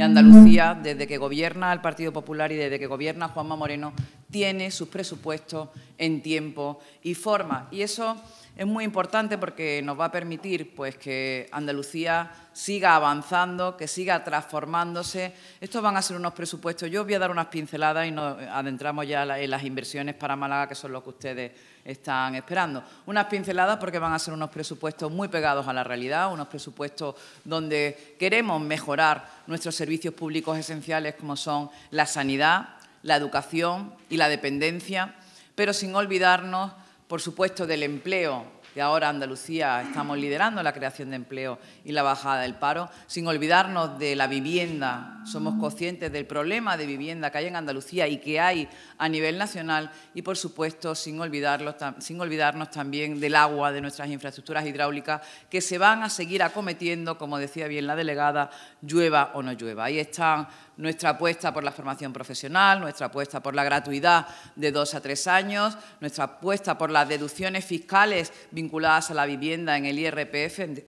Andalucía, desde que gobierna el Partido Popular y desde que gobierna Juanma Moreno, tiene sus presupuestos en tiempo y forma. Y eso es muy importante porque nos va a permitir pues, que Andalucía siga avanzando, que siga transformándose. Estos van a ser unos presupuestos. Yo voy a dar unas pinceladas y nos adentramos ya en las inversiones para Málaga, que son lo que ustedes están esperando. Unas pinceladas porque van a ser unos presupuestos muy pegados a la realidad, unos presupuestos donde queremos mejorar nuestros servicios públicos esenciales como son la sanidad, la educación y la dependencia, pero sin olvidarnos, por supuesto, del empleo, que ahora Andalucía estamos liderando la creación de empleo y la bajada del paro, sin olvidarnos de la vivienda somos conscientes del problema de vivienda que hay en Andalucía y que hay a nivel nacional y, por supuesto, sin, olvidarnos también del agua, de nuestras infraestructuras hidráulicas, que se van a seguir acometiendo, como decía bien la delegada, llueva o no llueva. Ahí está nuestra apuesta por la formación profesional, nuestra apuesta por la gratuidad de dos a tres años, nuestra apuesta por las deducciones fiscales vinculadas a la vivienda en el IRPF,